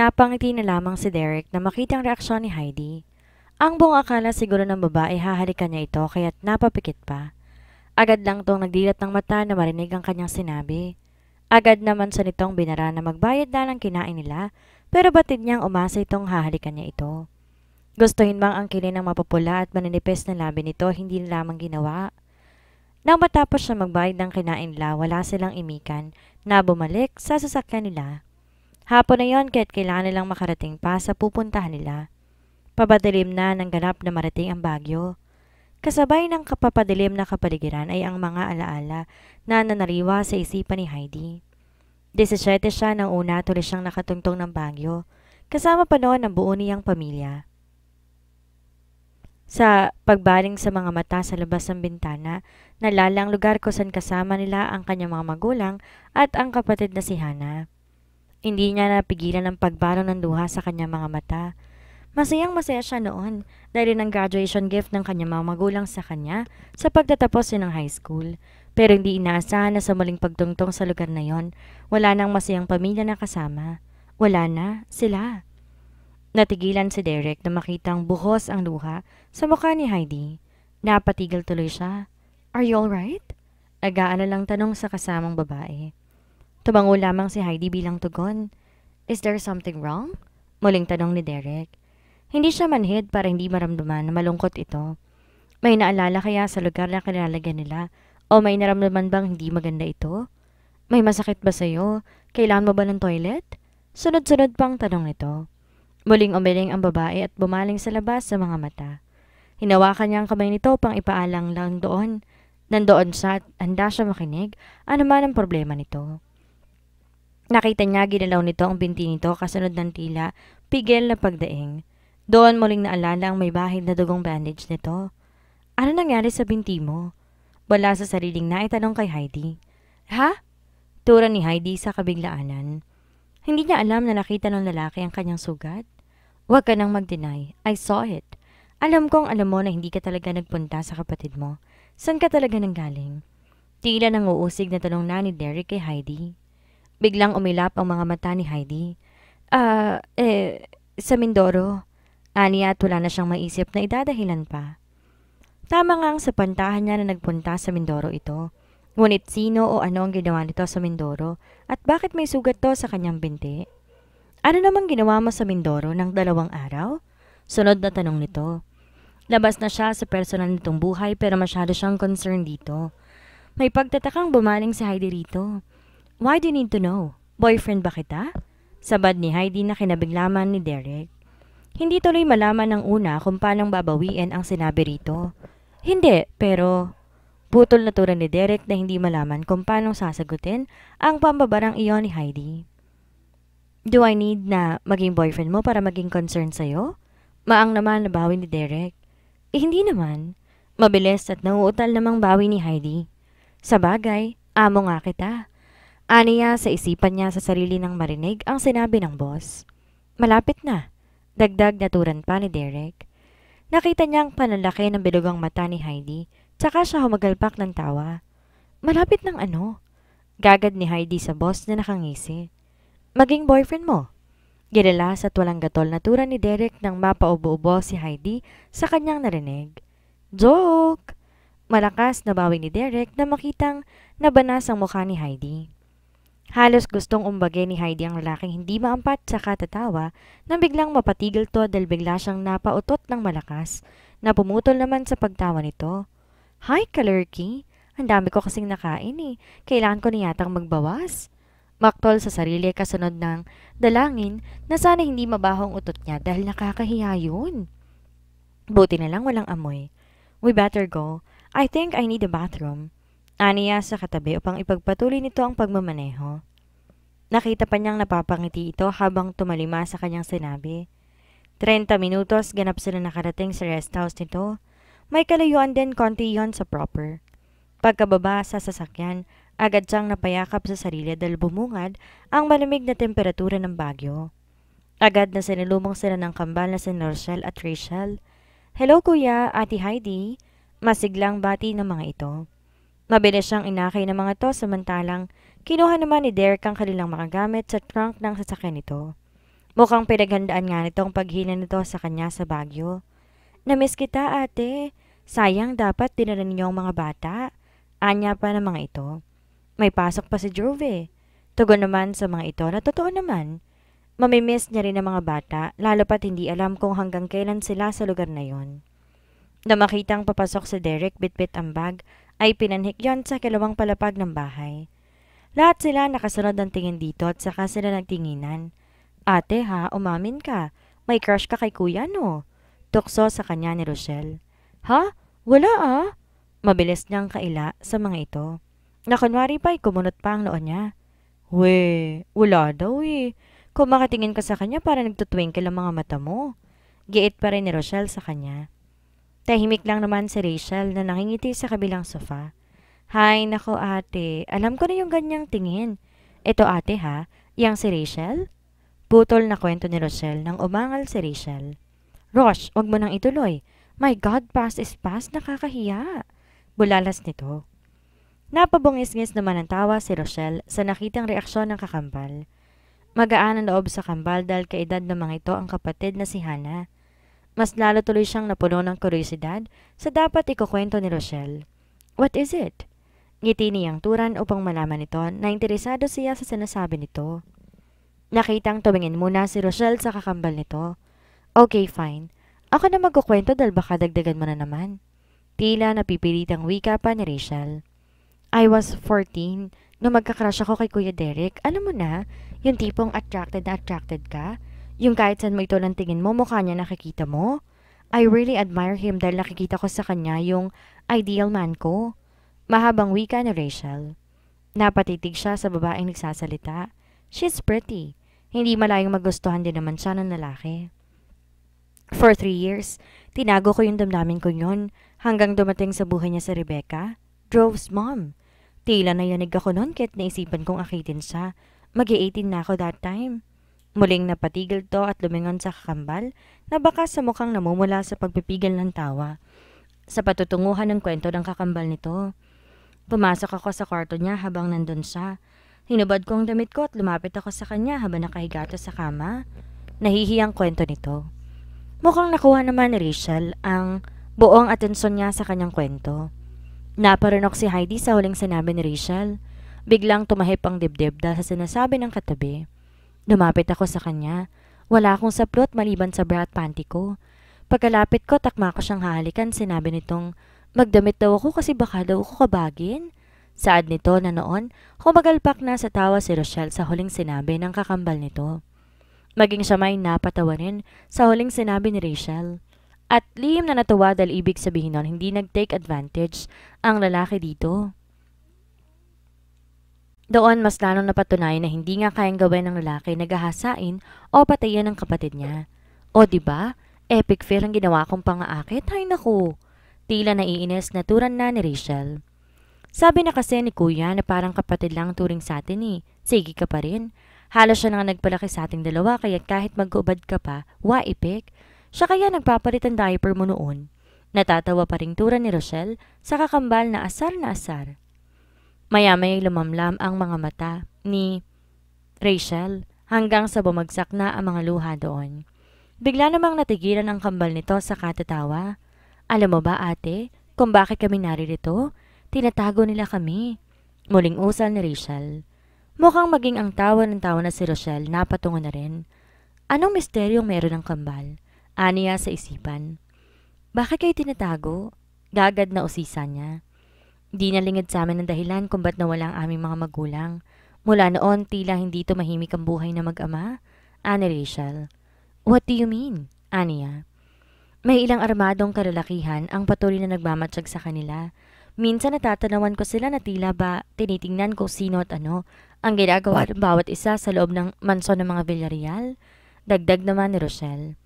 Napangiti na lamang si Derek na makitang reaksyon ni Heidi. Ang buong akala siguro ng babae hahalikan niya ito kaya't napapikit pa. Agad lang tong nagdilat ng mata na marinig ang kanyang sinabi. Agad naman sa nitong binara na magbayad na ng kinain nila pero batid niyang umasa itong hahalikan niya ito. Gustuhin bang ang kilin ng mapapula at maninipis na labi nito hindi na lamang ginawa? Nang matapos siya magbayad ng kinain nila, wala silang imikan na bumalik sa sasakyan nila. Hapon na yon kaya't kailangan nilang makarating pa sa pupuntahan nila. Pabadilim na ng ganap na marating ang bagyo. Kasabay ng kapapadilim na kapaligiran ay ang mga alaala na nanariwa sa isipan ni Heidi. 17 siya nang una tuloy siyang nakatungtong ng bagyo, kasama pa noon ang buo niyang pamilya. Sa pagbaling sa mga mata sa labas ng bintana, nalalang lugar ko saan kasama nila ang kanyang mga magulang at ang kapatid na si Hana. Hindi niya napigilan ang pagbalo ng duha sa kanyang mga mata. Masayang masaya siya noon dahil ang graduation gift ng kanyang mga magulang sa kanya sa pagtatapos niya ng high school. Pero hindi inaasahan na sa muling pagtungtong sa lugar na yon, wala nang masayang pamilya na kasama. Wala na, sila. Natigilan si Derek na ang buhos ang luha sa mukha ni Heidi. Napatigil tuloy siya. Are you alright? na lang tanong sa kasamang babae. Tumango lamang si Heidi bilang tugon. Is there something wrong? Muling tanong ni Derek. Hindi siya manhid para hindi maramdaman na malungkot ito. May naalala kaya sa lugar na kinalagyan nila o may naramdaman bang hindi maganda ito? May masakit ba sa'yo? Kailangan mo ba ng toilet? Sunod-sunod pang tanong nito. Muling umiling ang babae at bumaling sa labas sa mga mata. Hinawakan niya ang kamay nito pang ipaalang lang doon. Nandoon siya at handa siya makinig ano man ang problema nito. Nakita niya ginalaw nito ang binti nito kasunod ng tila, pigil na pagdaing. Doon muling naalala ang may bahid na dugong bandage nito. Ano nangyari sa binti mo? Wala sa sariling naitanong kay Heidi. Ha? Tura ni Heidi sa kabiglaanan. Hindi niya alam na nakita ng lalaki ang kanyang sugat. Huwag ka nang mag-deny. I saw it. Alam kong alam mo na hindi ka talaga nagpunta sa kapatid mo. San ka talaga nanggaling? Tila nang uusig na tanong na ni Derek kay Heidi. Biglang umilap ang mga mata ni Heidi. Ah, uh, eh, sa Mindoro. Aniya at wala na siyang maisip na idadahilan pa. Tama nga ang sapantahan niya na nagpunta sa Mindoro ito. Ngunit sino o ano ang ginawa nito sa Mindoro at bakit may sugat to sa kanyang binti? Ano namang ginawa mo sa Mindoro ng dalawang araw? Sunod na tanong nito. Labas na siya sa personal nitong buhay pero masyado siyang concerned dito. May pagtatakang bumaling si Heidi rito. Why do you need to know? Boyfriend ba kita? Sabad ni Heidi na kinabiglaman ni Derek. Hindi tuloy malaman ng una kung paano babawiin ang sinabi rito. Hindi, pero Putol na tura ni Derek na hindi malaman kung paano sasagutin ang pambabarang iyon ni Heidi. Do I need na maging boyfriend mo para maging concerned sa'yo? Maang naman nabawi ni Derek. Eh, hindi naman. Mabilis at nauutal namang bawi ni Heidi. Sa bagay, amo nga kita. Aniya sa isipan niya sa sarili ng marinig ang sinabi ng boss. Malapit na. Dagdag naturan pa ni Derek. Nakita niya ang panlalaki ng bilugang mata ni Heidi, tsaka siya humagalpak ng tawa. Malapit ng ano? Gagad ni Heidi sa boss na nakangisi. Maging boyfriend mo. Ginilas at walang gatol natura ni Derek nang mapaubo-ubo si Heidi sa kanyang narinig. Joke! Malakas na bawi ni Derek na makitang nabanas ang mukha ni Heidi. Halos gustong umbagay ni Heidi ang lalaking hindi maampat sa katatawa nang biglang mapatigil to dahil bigla siyang napautot ng malakas na pumutol naman sa pagtawa nito. Hi, Kalurki! Ang dami ko kasing nakain eh. Kailangan ko na yatang magbawas. Maktol sa sarili kasunod ng dalangin na sana hindi mabahong utot niya dahil nakakahiya yun. Buti na lang walang amoy. We better go. I think I need a bathroom. Aniya sa katabi upang ipagpatuloy nito ang pagmamaneho. Nakita pa niyang napapangiti ito habang tumalima sa kanyang sinabi. 30 minutos ganap sila nakarating sa rest house nito. May kalayuan din konti yon sa proper. Pagkababa sa sasakyan, agad siyang napayakap sa sarili dahil bumungad ang malamig na temperatura ng bagyo. Agad na sinilumong sila ng kambal na si Rochelle at Rachel. Hello kuya, ati Heidi. Masiglang bati ng mga ito. Mabilis siyang inakay ng mga to samantalang kinuha naman ni Derek ang kanilang mga gamit sa trunk ng sasakyan nito. Mukhang pinaghandaan nga nitong paghina nito sa kanya sa Baguio. Namiss kita ate, sayang dapat dinala ninyo ang mga bata. Anya pa ng mga ito. May pasok pa si Jove. Tugon naman sa mga ito na totoo naman. Mamimiss niya rin ang mga bata, lalo pat hindi alam kung hanggang kailan sila sa lugar na yon. Na makitang papasok si Derek, bitbit ang bag ay pinanhik yon sa kilawang palapag ng bahay. Lahat sila nakasunod ang tingin dito at saka sila nagtinginan. Ate ha, umamin ka. May crush ka kay kuya no? Tukso sa kanya ni Rochelle. Ha? Wala ah? Mabilis niyang kaila sa mga ito. Nakunwari pa'y kumunot pa ang noon niya. We, wala daw eh. Kung makatingin ka sa kanya para nagtutwinkle ang mga mata mo. Giit pa rin ni Rochelle sa kanya. Tahimik lang naman si Rachel na nakingiti sa kabilang sofa. Hay, nako ate, alam ko na yung ganyang tingin. Ito ate ha, yang si Rachel? Putol na kwento ni Rochelle nang umangal si Rachel. Rosh, wag mo nang ituloy. My God, past is past, nakakahiya. Bulalas nito. Napabungis-ngis naman ang tawa si Rochelle sa nakitang reaksyon ng kakambal. Magaan ang loob sa kambal dahil kaedad ng mga ito ang kapatid na si Hannah. Mas lalo tuloy siyang napuno ng kuryosidad sa dapat ikukwento ni Rochelle. What is it? Ngiti niyang turan upang malaman nito na interesado siya sa sinasabi nito. Nakitang tumingin muna si Rochelle sa kakambal nito. Okay, fine. Ako na magkukwento dahil baka dagdagan mo na naman. Tila napipilitang wika pa ni Rachel. I was 14 nung magkakrush ako kay Kuya Derek. Alam mo na, yung tipong attracted na attracted ka. Yung kahit saan mo ito lang tingin mo, mukha niya nakikita mo. I really admire him dahil nakikita ko sa kanya yung ideal man ko. Mahabang wika ni Rachel. Napatitig siya sa babaeng nagsasalita. She's pretty. Hindi malayong magustuhan din naman siya ng lalaki. For three years, tinago ko yung damdamin ko yun hanggang dumating sa buhay niya si Rebecca, Drove's mom. Tila nayanig ako noon kahit naisipan kong akitin siya. Mag-18 na ako that time. Muling napatigil to at lumingon sa kakambal na baka sa mukhang namumula sa pagpipigil ng tawa. Sa patutunguhan ng kwento ng kakambal nito. Pumasok ako sa kwarto niya habang nandun siya. Hinubad ko ang damit ko at lumapit ako sa kanya habang nakahigata sa kama. Nahihiyang kwento nito. Mukhang nakuha naman ni Rachel ang buong atensyon niya sa kanyang kwento. Naparunok si Heidi sa huling sinabi ni Rachel. Biglang tumahip ang dibdib dahil sa sinasabi ng katabi. Lumapit ako sa kanya. Wala akong saplot maliban sa bra at panty ko. Pagkalapit ko, takma ko siyang halikan. Sinabi nitong, magdamit daw ako kasi baka daw ako kabagin. Saad nito na noon, humagalpak na sa tawa si Rochelle sa huling sinabi ng kakambal nito. Maging siya may rin sa huling sinabi ni Rachel. At lihim na natuwa dahil ibig sabihin nun hindi nag-take advantage ang lalaki dito. Doon mas lalong napatunayan na hindi nga kayang gawin ng lalaki na gahasain o patayan ng kapatid niya. O ba? Diba? Epic fail ang ginawa kong pangaakit? Hay naku! Tila naiinis na turan na ni Rachel. Sabi na kasi ni kuya na parang kapatid lang turing sa atin eh. Sige ka pa rin. Halos siya nang nagpalaki sa ating dalawa kaya kahit mag magkubad ka pa, wa epic. Siya kaya nagpapalit ang diaper mo noon. Natatawa pa ring tura ni Rochelle sa kakambal na asar na asar maya ay lumamlam ang mga mata ni Rachel hanggang sa bumagsak na ang mga luha doon. Bigla namang natigilan ang kambal nito sa katatawa. Alam mo ba ate, kung bakit kami naririto? Tinatago nila kami. Muling usal ni Rachel. Mukhang maging ang tawa ng tawa na si Rochelle napatungo na rin. Anong misteryong meron ng kambal? Aniya sa isipan. Bakit kayo tinatago? Gagad na usisa niya. Di nalingad sa amin ang dahilan kung ba't nawala ang aming mga magulang. Mula noon, tila hindi mahimik ang buhay na mag-ama. Ani Rachel. What do you mean? Aniya. Ah. May ilang armadong kalalakihan ang patuloy na nagmamatsyag sa kanila. Minsan natatanawan ko sila na tila ba tinitingnan ko sino at ano ang ginagawa ng bawat isa sa loob ng manson ng mga Villarreal. Dagdag naman ni Rochelle.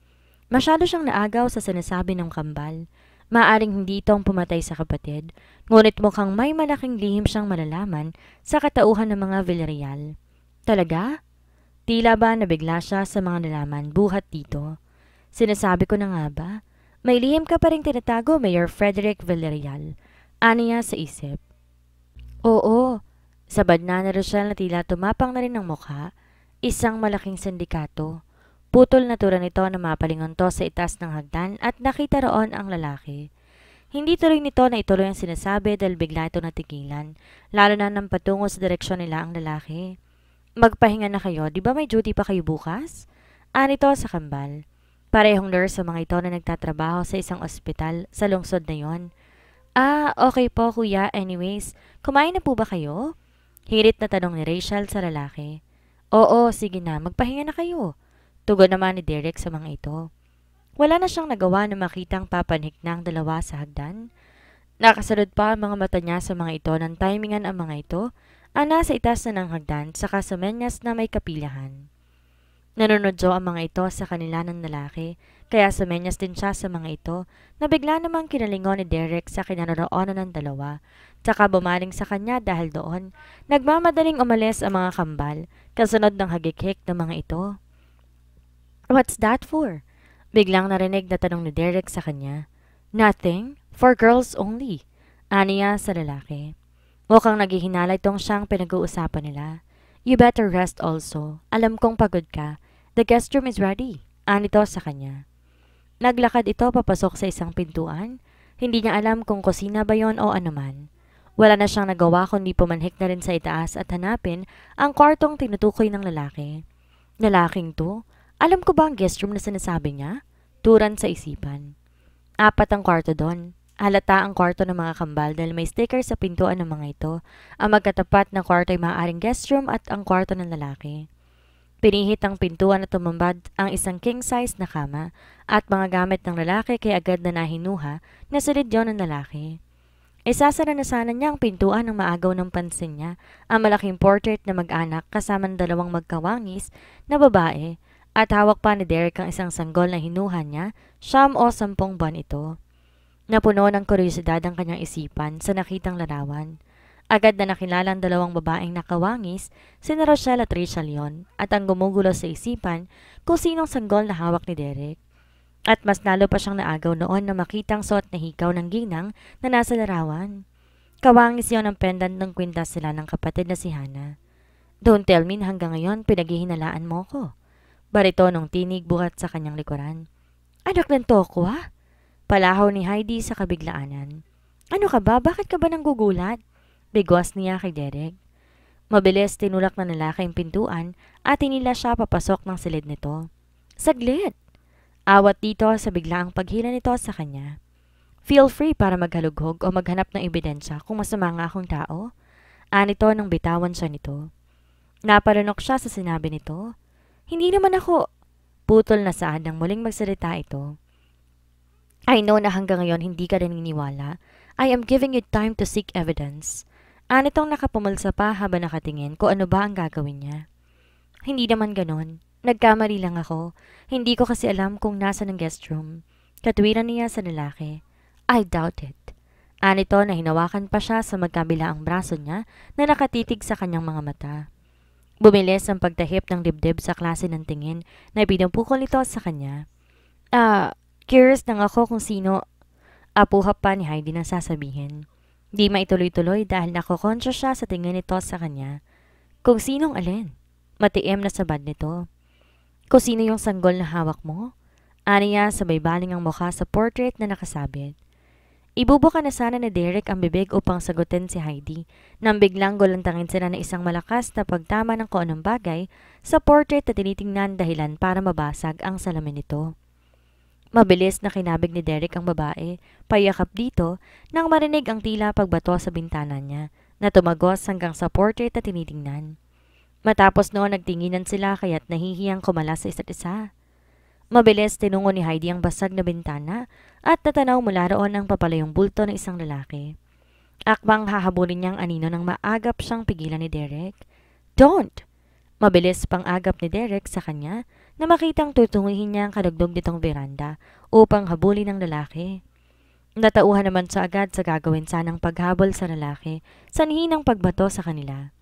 Masyado siyang naagaw sa sinasabi ng kambal. Maaring hindi ito ang pumatay sa kapatid, ngunit mukhang may malaking lihim siyang malalaman sa katauhan ng mga Villarreal. Talaga? Tila ba nabigla siya sa mga nalaman buhat dito? Sinasabi ko na nga ba? May lihim ka pa rin tinatago, Mayor Frederick Villarreal. Aniya ano sa isip. Oo, sabad na na Rochelle na tila tumapang na rin ng mukha, isang malaking sindikato. Putol na tura nito na mapalingonto sa itas ng hagdan at nakita roon ang lalaki. Hindi tuloy nito na ituloy ang sinasabi dahil bigla ito natigilan, lalo na nang patungo sa direksyon nila ang lalaki. Magpahinga na kayo, di ba may duty pa kayo bukas? Anito sa kambal. Parehong nurse sa mga ito na nagtatrabaho sa isang ospital sa lungsod na yon. Ah, okay po kuya, anyways, kumain na po ba kayo? Hirit na tanong ni Rachel sa lalaki. Oo, sige na, magpahinga na kayo. Tugon naman ni Derek sa mga ito. Wala na siyang nagawa na makitang papanik na ang dalawa sa hagdan. Nakasalod pa ang mga mata niya sa mga ito nang timingan ang mga ito ana sa itas na ng hagdan sa menyas na may kapilahan. Nanonood Nanonodyo ang mga ito sa kanila ng lalaki, kaya sumenyas din siya sa mga ito na bigla namang kinalingon ni Derek sa kinanonoonan ng dalawa, tsaka bumaling sa kanya dahil doon, nagmamadaling umalis ang mga kambal, kasunod ng hagikik ng mga ito. What's that for? Biglang narinig na tanong ni Derek sa kanya. Nothing. For girls only. Aniya sa lalaki. Mukhang naghihinala itong siyang pinag-uusapan nila. You better rest also. Alam kong pagod ka. The guest room is ready. Anito sa kanya. Naglakad ito papasok sa isang pintuan. Hindi niya alam kung kusina ba yon o anuman. Wala na siyang nagawa kundi pumanhik na rin sa itaas at hanapin ang kwartong tinutukoy ng lalaki. Lalaking to? Alam ko ba ang guest room na sinasabi niya? Turan sa isipan. Apat ang kwarto doon. Halata ang kwarto ng mga kambal dahil may sticker sa pintuan ng mga ito. Ang magkatapat ng kwarto ay maaaring guest room at ang kwarto ng lalaki. Pinihit ang pintuan at tumambad ang isang king-size na kama at mga gamit ng lalaki kay agad na nahinuha na silid yon ng lalaki. Isasara na sana niya ang pintuan ng maagaw ng pansin niya ang malaking portrait na mag-anak kasama ng dalawang magkawangis na babae at hawak pa ni Derek ang isang sanggol na hinuha niya, siyam o sampung buwan ito. Napuno ng kuryosidad ang kanyang isipan sa nakitang larawan. Agad na nakilala ang dalawang babaeng nakawangis, si Rochelle at Rachel Leon, at ang gumugulo sa isipan kung sinong sanggol na hawak ni Derek. At mas nalo pa siyang naagaw noon na makitang suot na higaw ng ginang na nasa larawan. Kawangis yon ang pendant ng kwintas sila ng kapatid na si Hana. Don't tell me hanggang ngayon pinaghihinalaan mo ko. Barito nung tinig buhat sa kanyang likuran. Anak ng Tokwa? Palahaw ni Heidi sa kabiglaanan. Ano ka ba? Bakit ka ba nang gugulat? Bigwas niya kay Derek. Mabilis tinulak na lalaki ang pintuan at tinila siya papasok ng silid nito. Saglit! Awat dito sa biglaang paghila nito sa kanya. Feel free para maghalughog o maghanap ng ebidensya kung masama nga akong tao. Anito nang bitawan siya nito. Naparunok siya sa sinabi nito. Hindi naman ako. Putol na saan nang muling magsalita ito. I know na hanggang ngayon hindi ka naniniwala. I am giving you time to seek evidence. Anitong nakapumulsa pa habang nakatingin ko ano ba ang gagawin niya. Hindi naman ganon. Nagkamali lang ako. Hindi ko kasi alam kung nasa ng guest room. Katwiran niya sa lalaki. I doubt it. Anito na hinawakan pa siya sa magkabila ang braso niya na nakatitig sa kanyang mga mata. Bumilis ang pagtahip ng dibdib sa klase ng tingin na ipinampukol ito sa kanya. Ah, uh, curious lang ako kung sino apuhap pa ni Heidi nang sasabihin. Di maituloy-tuloy dahil nakokonsya siya sa tingin nito sa kanya. Kung sinong alin? Matiim na sabad nito. Kung sino yung sanggol na hawak mo? Aniya sabay baling ang mukha sa portrait na nakasabit. Ibubuka na sana ni Derek ang bibig upang sagutin si Heidi nang biglang gulantangin sila ng isang malakas na pagtama ng kung bagay sa portrait na tinitingnan dahilan para mabasag ang salamin nito. Mabilis na kinabig ni Derek ang babae, payakap dito nang marinig ang tila pagbato sa bintana niya na tumagos hanggang sa portrait na tinitingnan. Matapos noon nagtinginan sila kaya't nahihiyang kumala sa isa't isa. Mabilis tinungo ni Heidi ang basag na bintana at tatanaw mula roon ang papalayong bulto ng isang lalaki. Akbang hahabulin niyang anino nang maagap siyang pigilan ni Derek. Don't! Mabilis pang agap ni Derek sa kanya na makitang tutunguhin niya ang kadugdog nitong veranda upang habulin ang lalaki. Natauhan naman sa agad sa gagawin sanang paghabol sa lalaki, sanhi ng pagbato sa kanila.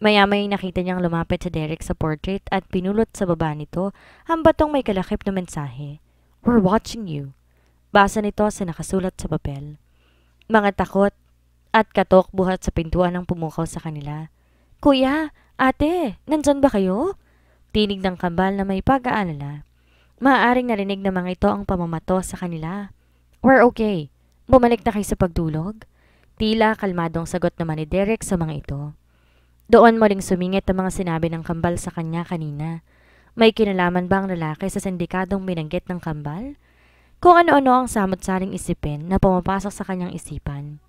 Maya-may nakita niyang lumapit sa Derek sa portrait at pinulot sa baba nito ang batong may kalakip na mensahe. We're watching you. Basa nito sa nakasulat sa papel. Mga takot at katok buhat sa pintuan ng pumukaw sa kanila. Kuya, ate, nandyan ba kayo? Tinig ng kambal na may pag-aalala. Maaring narinig ng mga ito ang pamamato sa kanila. We're okay. Bumalik na kayo sa pagtulog. Tila kalmadong sagot naman ni Derek sa mga ito. Doon muling sumingit ang mga sinabi ng kambal sa kanya kanina. May kinalaman ba ang lalaki sa sindikadong binanggit ng kambal? Kung ano-ano ang samot-saring isipin na pumapasok sa kanyang isipan.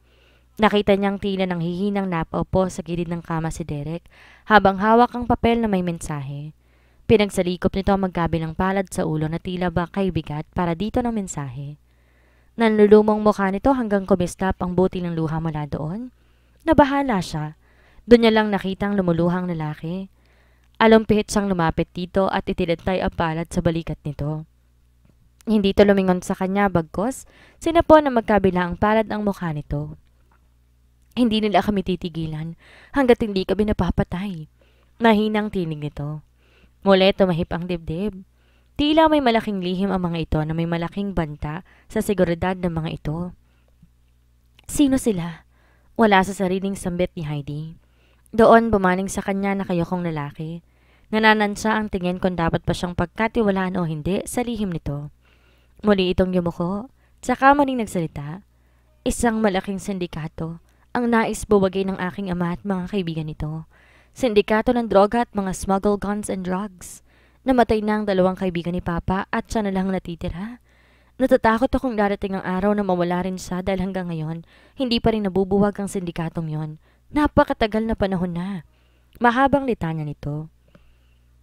Nakita niyang tila nang hihinang napaupo sa gilid ng kama si Derek habang hawak ang papel na may mensahe. Pinagsalikop nito ang magkabilang palad sa ulo na tila ba kay bigat para dito ng mensahe. Nanlulumong mukha nito hanggang kumislap ang buti ng luha mula doon. Nabahala siya doon niya lang nakitang lumuluhang lalaki. Alumpihit siyang lumapit dito at itinantay ang palad sa balikat nito. Hindi ito lumingon sa kanya bagkos, sinapo na magkabila ang palad ang mukha nito. Hindi nila kami titigilan hanggat hindi kami napapatay. Mahinang tinig nito. Muli tumahip ang dibdib. Tila may malaking lihim ang mga ito na may malaking banta sa seguridad ng mga ito. Sino sila? Wala sa sariling sambit ni Heidi. Doon bumaling sa kanya na kayo kong lalaki. Nananansa ang tingin kung dapat pa siyang pagkatiwalaan o hindi sa lihim nito. Muli itong yumuko, tsaka muling nagsalita. Isang malaking sindikato ang nais buwagay ng aking ama at mga kaibigan nito. Sindikato ng droga at mga smuggle guns and drugs. Namatay na ang dalawang kaibigan ni Papa at siya na lang natitira. Natatakot akong darating ang araw na mawala rin siya dahil hanggang ngayon, hindi pa rin nabubuwag ang sindikatong yon. Napakatagal na panahon na. Mahabang litanya nito.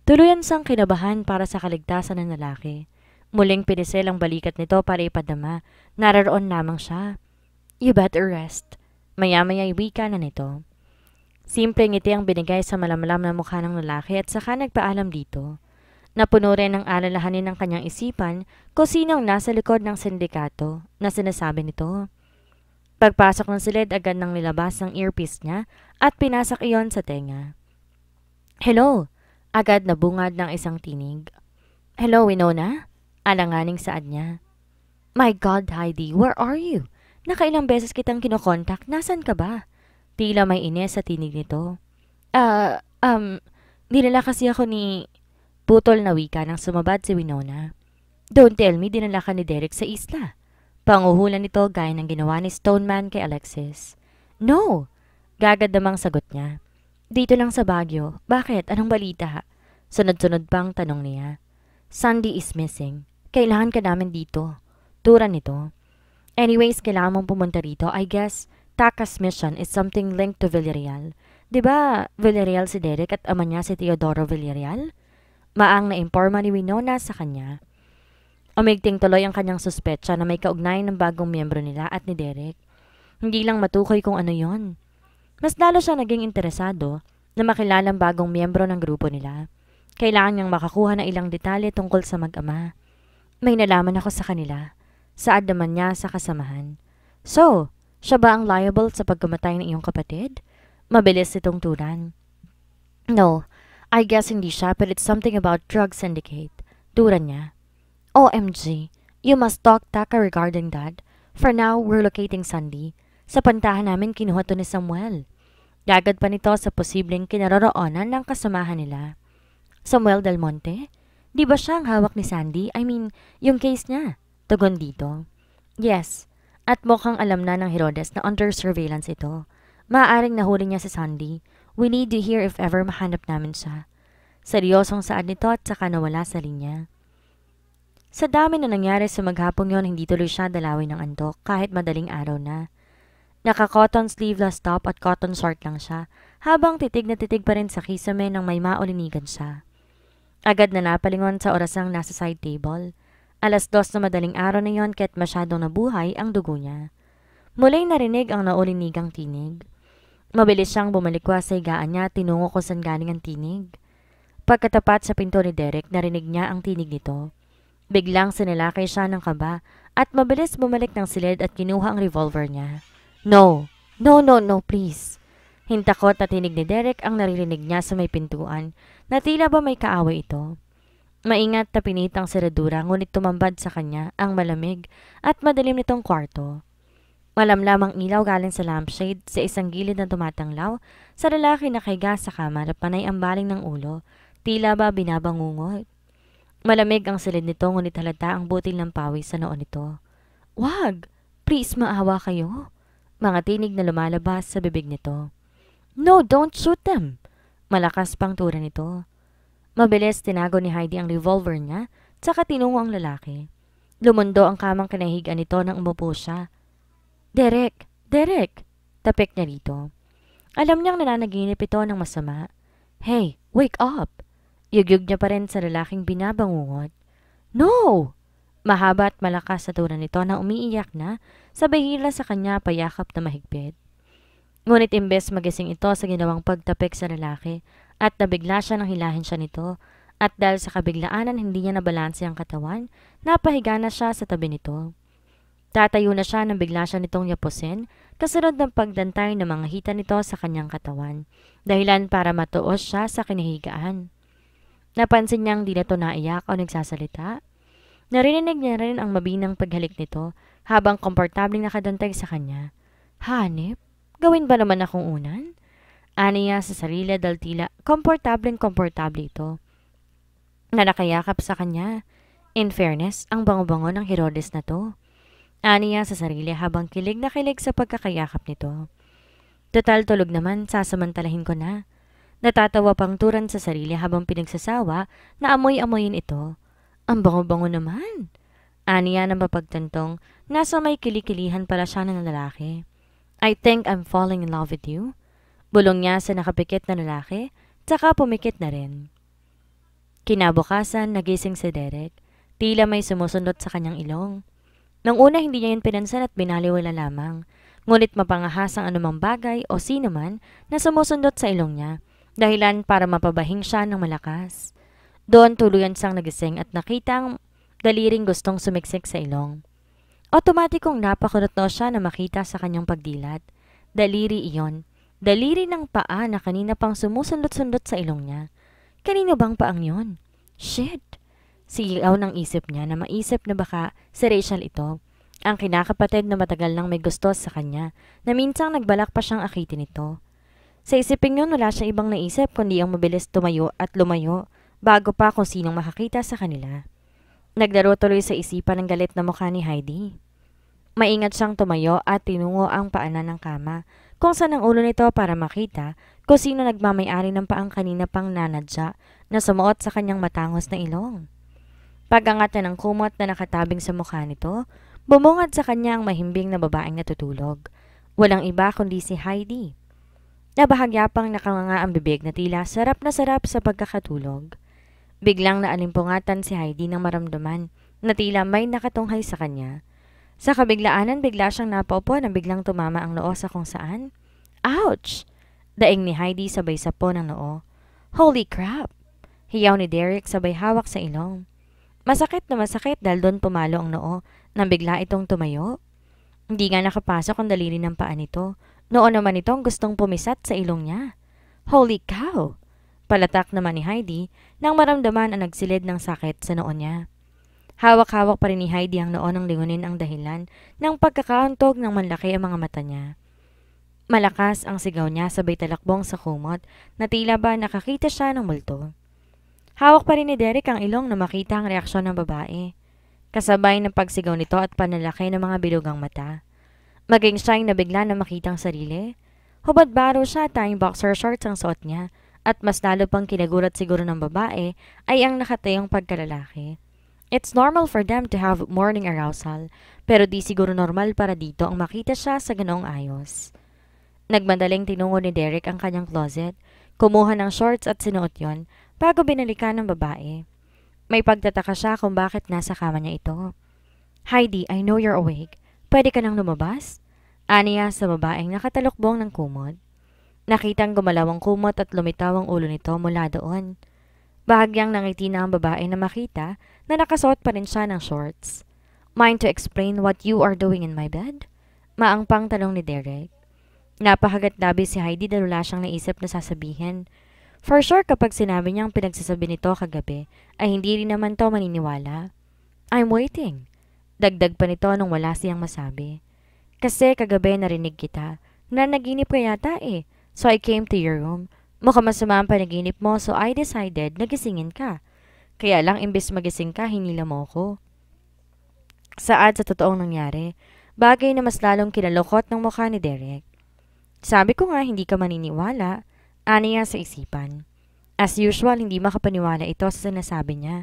Tuluyan sang kinabahan para sa kaligtasan ng lalaki. Muling pinisil ang balikat nito para ipadama. Nararoon lamang siya. You better rest. Maya-maya wika na nito. Simpleng ngiti ang binigay sa malamlam na mukha ng lalaki at saka nagpaalam dito. Napuno rin ang alalahanin ng kanyang isipan kung sino ang nasa likod ng sindikato na sinasabi nito. Pagpasok ng silid, agad nang nilabas ang earpiece niya at pinasak iyon sa tenga. Hello! Agad na bungad ng isang tinig. Hello, Winona? Alanganing saad niya. My God, Heidi, where are you? Nakailang beses kitang kinokontak, nasan ka ba? Tila may inis sa tinig nito. Ah, uh, um, dinala kasi ako ni... Putol na wika nang sumabad si Winona. Don't tell me dinala ka ni Derek sa isla. Panguhulan nito gaya ng ginawa ni Stoneman kay Alexis. No! Gagad namang sagot niya. Dito lang sa Baguio. Bakit? Anong balita? Sunod-sunod pang tanong niya. Sandy is missing. Kailangan ka namin dito. Tura nito. Anyways, kailangan mong pumunta rito. I guess Taka's mission is something linked to Villarreal. Di ba Villarreal si Derek at ama niya si Teodoro Villarreal? Maang na-informa ni Winona sa kanya Umigting tuloy ang kanyang suspetsa na may kaugnayan ng bagong miyembro nila at ni Derek. Hindi lang matukoy kung ano yon. Mas lalo siya naging interesado na makilala ang bagong miyembro ng grupo nila. Kailangan niyang makakuha ng ilang detalye tungkol sa mag-ama. May nalaman ako sa kanila. Saad naman niya sa kasamahan. So, siya ba ang liable sa pagkamatay ng iyong kapatid? Mabilis itong turan. No, I guess hindi siya but it's something about drug syndicate. Turan niya. OMG, you must talk Taka regarding that. For now, we're locating Sandy. Sa pantahan namin kinuha to ni Samuel. Gagad pa nito sa posibleng kinaroroonan ng kasamahan nila. Samuel Del Monte? Di ba siya ang hawak ni Sandy? I mean, yung case niya. Tugon dito. Yes, at mukhang alam na ng Herodes na under surveillance ito. Maaring nahuli niya si Sandy. We need you here if ever mahanap namin siya. Seryosong saad nito at saka nawala sa linya. Sa dami na nangyari sa maghapong yon, hindi tuloy siya dalawin ng antok kahit madaling araw na. Naka-cotton sleeveless top at cotton short lang siya, habang titig na titig pa rin sa kisame nang may maulinigan siya. Agad na napalingon sa orasang nasa side table. Alas dos na madaling araw na yon kahit masyadong nabuhay ang dugo niya. Muling narinig ang naulinigang tinig. Mabilis siyang bumalikwa sa higaan niya tinungo kung saan galing ang tinig. Pagkatapat sa pinto ni Derek, narinig niya ang tinig nito. Biglang sinilakay siya ng kaba at mabilis bumalik ng silid at kinuha ang revolver niya. No! No, no, no, please! Hintakot at tinig ni Derek ang naririnig niya sa may pintuan na tila ba may kaaway ito. Maingat na pinitang seradura ngunit tumambad sa kanya ang malamig at madilim nitong kwarto. Malamlam ang ilaw galing sa lampshade sa isang gilid na tumatanglaw sa lalaki na kaiga sa kama na panay ang baling ng ulo, tila ba binabangungot. Malamig ang silid nito ngunit halata ang butil ng pawis sa noo nito. Wag! Please maawa kayo. Mga tinig na lumalabas sa bibig nito. No, don't shoot them! Malakas pang tura nito. Mabilis tinago ni Heidi ang revolver niya, tsaka tinungo ang lalaki. Lumundo ang kamang kinahigan nito nang umupo siya. Derek! Derek! Tapik niya rito. Alam niyang nananaginip ito ng masama. Hey, wake up! Yugyug niya pa rin sa lalaking binabangungot. No! Mahaba at malakas sa tura nito na umiiyak na, sabay hila sa kanya payakap na mahigpit. Ngunit imbes magising ito sa ginawang pagtapik sa lalaki at nabigla siya nang hilahin siya nito at dahil sa kabiglaanan hindi niya nabalanse ang katawan, napahiga na siya sa tabi nito. Tatayo na siya nang bigla siya nitong yaposin kasunod ng pagdantay ng mga hita nito sa kanyang katawan, dahilan para matuos siya sa kinahigaan. Napansin niyang di na to naiyak o nagsasalita. Narinig niya rin ang mabinang paghalik nito habang komportabling nakadantag sa kanya. Hanip, gawin ba naman akong unan? Aniya sa sarili dal tila komportabling komportable ito. Na nakayakap sa kanya. In fairness, ang bango-bango ng Herodes na to. Aniya sa sarili habang kilig na kilig sa pagkakayakap nito. Total tulog naman, sasamantalahin ko na. Natatawa pang turan sa sarili habang pinagsasawa na amoy-amoyin ito. Ang bango-bango naman. Aniya na mapagtantong, nasa may kilikilihan pala siya ng lalaki. I think I'm falling in love with you. Bulong niya sa nakapikit na lalaki, tsaka pumikit na rin. Kinabukasan, nagising si Derek. Tila may sumusunod sa kanyang ilong. Nang una, hindi niya yun pinansan at binaliwala lamang. Ngunit mapangahas ang anumang bagay o sino man na sumusundot sa ilong niya dahilan para mapabahing siya ng malakas. Doon tuluyan siyang nagising at nakita ang daliring gustong sumiksik sa ilong. Otomatikong napakunotno siya na makita sa kanyang pagdilat. Daliri iyon. Daliri ng paa na kanina pang sumusunod-sundot sa ilong niya. Kanino bang paang yon? Shit! Sigaw ng isip niya na maisip na baka si Rachel ito. Ang kinakapatid na matagal nang may gusto sa kanya na minsang nagbalak pa siyang akitin ito. Sa isipin yun, wala siyang ibang naisip kundi ang mabilis tumayo at lumayo bago pa kung sinong makakita sa kanila. Naglaro tuloy sa isipan ng galit na mukha ni Heidi. Maingat siyang tumayo at tinungo ang paanan ng kama kung saan ang ulo nito para makita kung sino nagmamayari ng paang kanina pang nanadya na sumuot sa kanyang matangos na ilong. Pagangat niya ng kumot na nakatabing sa mukha nito, bumungad sa kanya ang mahimbing na babaeng natutulog. Walang iba kundi si Heidi. Nabahagyapang nakanganga ang bibig na tila sarap na sarap sa pagkakatulog. Biglang naalimpungatan si Heidi nang maramdaman na tila may nakatunghay sa kanya. Sa kabiglaanan, bigla siyang napaupo na biglang tumama ang noo sa kung saan. Ouch! Daing ni Heidi sabay sa po ng noo. Holy crap! Hiyaw ni Derek sabay hawak sa ilong. Masakit na masakit dahil doon pumalo ang noo nang bigla itong tumayo. Hindi nga nakapasok ang daliri ng paa nito noon naman itong gustong pumisat sa ilong niya. Holy cow! Palatak naman ni Heidi nang maramdaman ang nagsilid ng sakit sa noon niya. Hawak-hawak pa rin ni Heidi ang noon ng lingunin ang dahilan ng pagkakauntog ng manlaki ang mga mata niya. Malakas ang sigaw niya sabay talakbong sa kumot na tila ba nakakita siya ng multo. Hawak pa rin ni Derek ang ilong na makita ang reaksyon ng babae. Kasabay ng pagsigaw nito at panalaki ng mga bilugang mata. Maging siyang nabigla na makitang sarili. Hubad-baro siya tayong boxer shorts ang suot niya at mas lalo pang kinagulat siguro ng babae ay ang nakatayong pagkalalaki. It's normal for them to have morning arousal, pero di siguro normal para dito ang makita siya sa ganoong ayos. Nagmadaling tinungo ni Derek ang kanyang closet, kumuha ng shorts at sinuot yon bago binalikan ng babae. May pagtataka siya kung bakit nasa kama niya ito. Heidi, I know you're awake. Pwede ka nang lumabas? Aniya sa babaeng nakatalukbong ng kumot. Nakitang gumalaw ang kumot at lumitaw ang ulo nito mula doon. Bahagyang nangiti na ang babae na makita na nakasuot pa rin siya ng shorts. Mind to explain what you are doing in my bed? Maangpang talong ni Derek. Napahagat labi si Heidi dahil wala siyang naisip na sasabihin. For sure kapag sinabi niya ang pinagsasabi nito kagabi, ay hindi rin naman to maniniwala. I'm waiting. Dagdag pa nito nung wala siyang masabi. Kasi kagabi narinig kita. Na Nanaginip ka yata eh. So I came to your room. Mukhang masama ang panaginip mo so I decided nagisingin ka. Kaya lang imbes magising ka, hinila mo ko. Saad sa totoong nangyari, bagay na mas lalong kinalokot ng mukha ni Derek. Sabi ko nga hindi ka maniniwala, aniya sa isipan. As usual, hindi makapaniwala ito sa sinasabi niya.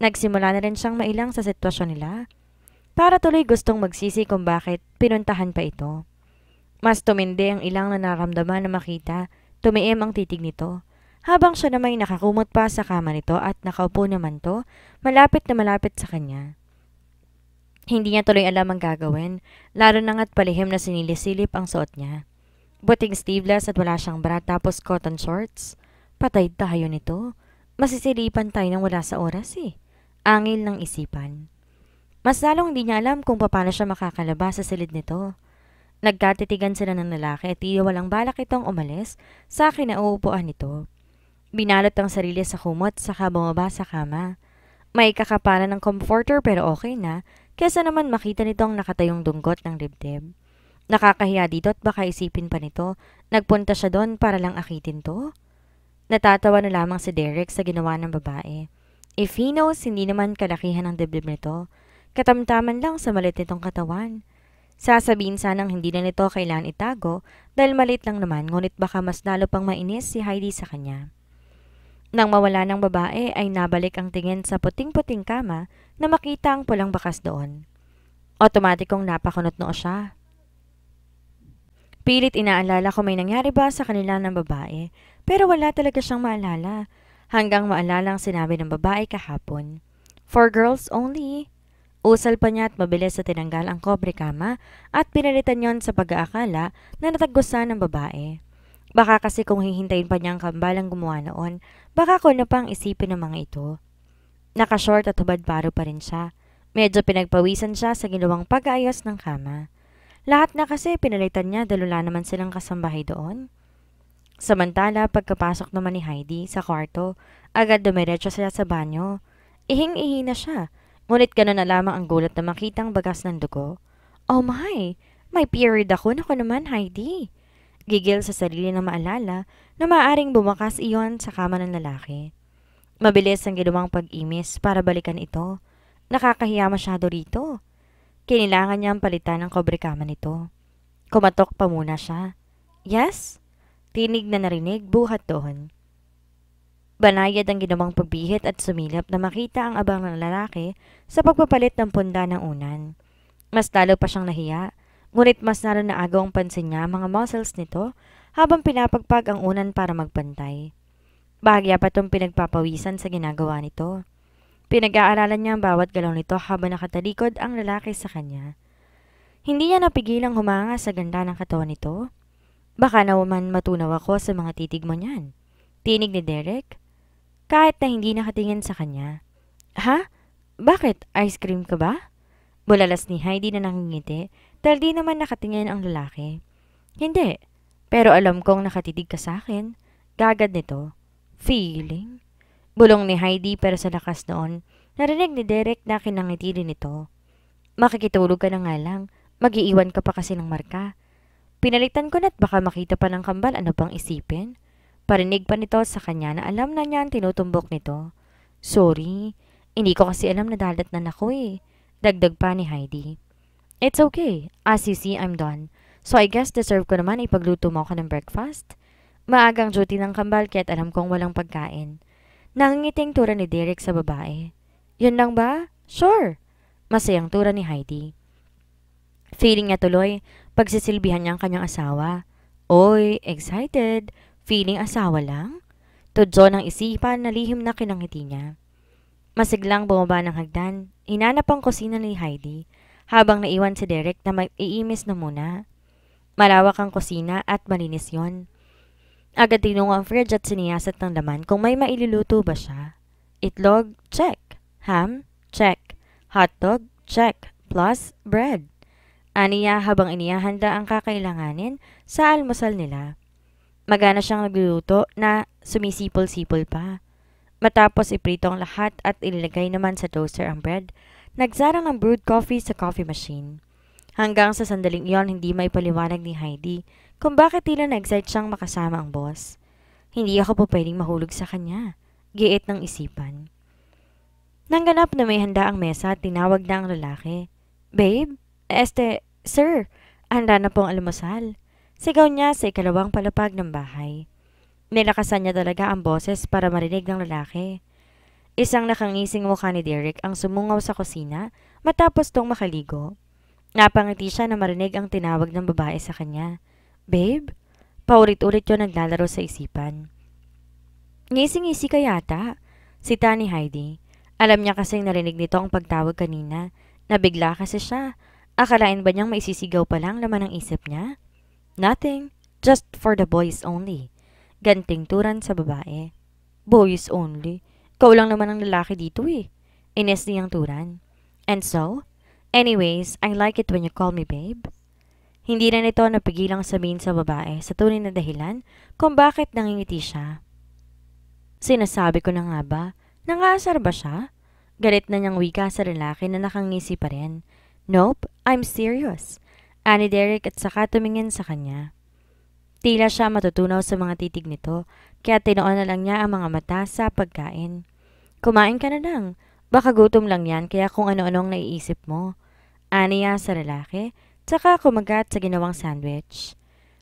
Nagsimula na rin siyang mailang sa sitwasyon nila para tuloy gustong magsisi kung bakit pinuntahan pa ito. Mas tumindi ang ilang na naramdaman na makita, tumiim ang titig nito. Habang siya namay nakakumot pa sa kama nito at nakaupo naman to, malapit na malapit sa kanya. Hindi niya tuloy alam ang gagawin, lalo na nga't palihim na sinilisilip ang suot niya. Buting sleeveless at wala siyang bra tapos cotton shorts. Patay tayo nito. Masisilipan tayo nang wala sa oras eh. Angil ng isipan. Mas lalong hindi niya alam kung paano siya makakalabas sa silid nito. Nagkatitigan sila ng lalaki at tiya walang balak itong umalis sa kinauupuan nito. Binalot ang sarili sa kumot saka bumaba sa kama. May kakapala ng comforter pero okay na kesa naman makita nitong nakatayong dunggot ng dibdib. Nakakahiya dito at baka isipin pa nito, nagpunta siya doon para lang akitin to? Natatawa na lamang si Derek sa ginawa ng babae. If he knows, hindi naman kalakihan ang dibdib nito katamtaman lang sa malit nitong katawan. Sasabihin sanang hindi na nito kailan itago dahil malit lang naman ngunit baka mas lalo pang mainis si Heidi sa kanya. Nang mawala ng babae ay nabalik ang tingin sa puting-puting kama na makita ang pulang bakas doon. Otomatikong napakunot noo siya. Pilit inaalala kung may nangyari ba sa kanila ng babae pero wala talaga siyang maalala hanggang maalala ang sinabi ng babae kahapon. For girls only. Usal pa niya at mabilis sa tinanggal ang kobre kama at pinalitan yon sa pag-aakala na nataggusan ng babae. Baka kasi kung hihintayin pa niya ang kambalang gumawa noon, baka ko na pang isipin ng mga ito. Nakashort at hubad paro pa rin siya. Medyo pinagpawisan siya sa ginawang pag-aayos ng kama. Lahat na kasi pinalitan niya dahil naman silang kasambahay doon. Samantala, pagkapasok naman ni Heidi sa kwarto, agad dumiretso siya sa banyo. Ihing-ihi na siya Ngunit gano'n na lamang ang gulat na makitang bagas ng dugo. Oh my! May period ako, ko naman Heidi! Gigil sa sarili na maalala na maaaring bumakas iyon sa kama ng lalaki. Mabilis ang ginawang pag-imis para balikan ito. Nakakahiya masyado rito. Kinilangan niya ang palitan ng kobrekama nito. Kumatok pa muna siya. Yes? Tinig na narinig buhat doon. Banayad ang ginawang pagbihit at sumilap na makita ang abang ng lalaki sa pagpapalit ng punda ng unan. Mas lalo pa siyang nahiya, ngunit mas lalo na agaw ang pansin niya mga muscles nito habang pinapagpag ang unan para magpantay. Bahagya pa itong pinagpapawisan sa ginagawa nito. Pinag-aaralan niya ang bawat galaw nito habang nakatalikod ang lalaki sa kanya. Hindi niya napigilang humanga sa ganda ng katawan nito. Baka naman matunaw ako sa mga titig mo niyan. Tinig ni Derek kahit na hindi nakatingin sa kanya. Ha? Bakit? Ice cream ka ba? Bulalas ni Heidi na nakingiti dahil di naman nakatingin ang lalaki. Hindi. Pero alam kong nakatitig ka sa akin. Gagad nito. Feeling? Bulong ni Heidi pero sa lakas noon, narinig ni Derek na kinangiti rin ito. Makikitulog ka na nga lang. Magiiwan ka pa kasi ng marka. Pinalitan ko na't baka makita pa ng kambal ano bang isipin. Parinig pa nito sa kanya na alam na niya ang tinutumbok nito. Sorry, hindi ko kasi alam na dalat na nako eh. Dagdag pa ni Heidi. It's okay. As ah, you see, I'm done. So I guess deserve ko naman ipagluto mo ako ng breakfast. Maagang duty ng kambal kaya't alam kong walang pagkain. Nangingiting tura ni Derek sa babae. Yun lang ba? Sure. Masayang tura ni Heidi. Feeling niya tuloy, pagsisilbihan niya ang kanyang asawa. Oy, excited! Feeling asawa lang? Tudso ng isipan na lihim na kinangiti niya. Masiglang bumaba ng hagdan, hinanap ang kusina ni Heidi habang naiwan si Derek na mag-iimis na muna. Malawak ang kusina at malinis yon. Agad tinungo ang fridge at siniyasat ng laman kung may mailuluto ba siya. Itlog, check. Ham, check. Hotdog, check. Plus, bread. Aniya habang iniyahanda ang kakailanganin sa almusal nila. Magana siyang nagluluto na sumisipol-sipol pa. Matapos iprito ang lahat at ilagay naman sa toaster ang bread, nagsarang ang brewed coffee sa coffee machine. Hanggang sa sandaling iyon, hindi may paliwanag ni Heidi kung bakit tila na-excite siyang makasama ang boss. Hindi ako pa pwedeng mahulog sa kanya. Giit ng isipan. Nangganap na may handa ang mesa at tinawag na ang lalaki. Babe? Este, sir, handa na pong almusal. Sigaw niya sa ikalawang palapag ng bahay. Nilakasan niya talaga ang boses para marinig ng lalaki. Isang nakangising mukha ni Derek ang sumungaw sa kusina matapos tong makaligo. Napangiti siya na marinig ang tinawag ng babae sa kanya. Babe? Paulit-ulit yon naglalaro sa isipan. Ngising-ngisi ka yata, sita ni Heidi. Alam niya kasing narinig nito ang pagtawag kanina. Nabigla kasi siya. Akalain ba niyang maisisigaw pa lang laman ng isip niya? Nothing, just for the boys only. Ganting turan sa babae. Boys only? Ikaw lang naman ang lalaki dito eh. Ines niyang turan. And so, anyways, I like it when you call me babe. Hindi na nito napigilang sabihin sa babae sa tunay na dahilan kung bakit nangingiti siya. Sinasabi ko na nga ba, nangaasar ba siya? Galit na niyang wika sa lalaki na nakangisi pa rin. Nope, I'm serious. Ani Derek at saka tumingin sa kanya. Tila siya matutunaw sa mga titig nito, kaya tinoon na lang niya ang mga mata sa pagkain. Kumain ka na lang. Baka gutom lang yan kaya kung ano-anong naiisip mo. Aniya ah, sa lalaki, tsaka kumagat sa ginawang sandwich.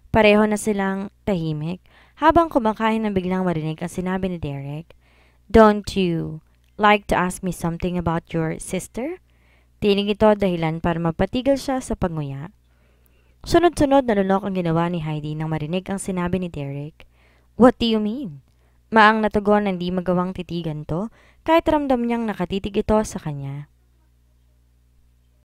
Pareho na silang tahimik habang kumakain na biglang marinig ang sinabi ni Derek. Don't you like to ask me something about your sister? Tinig ito dahilan para mapatigil siya sa panguya. Sunod-sunod na lulok ang ginawa ni Heidi nang marinig ang sinabi ni Derek. What do you mean? Maang natugon na hindi magawang titigan to kahit ramdam niyang nakatitig ito sa kanya.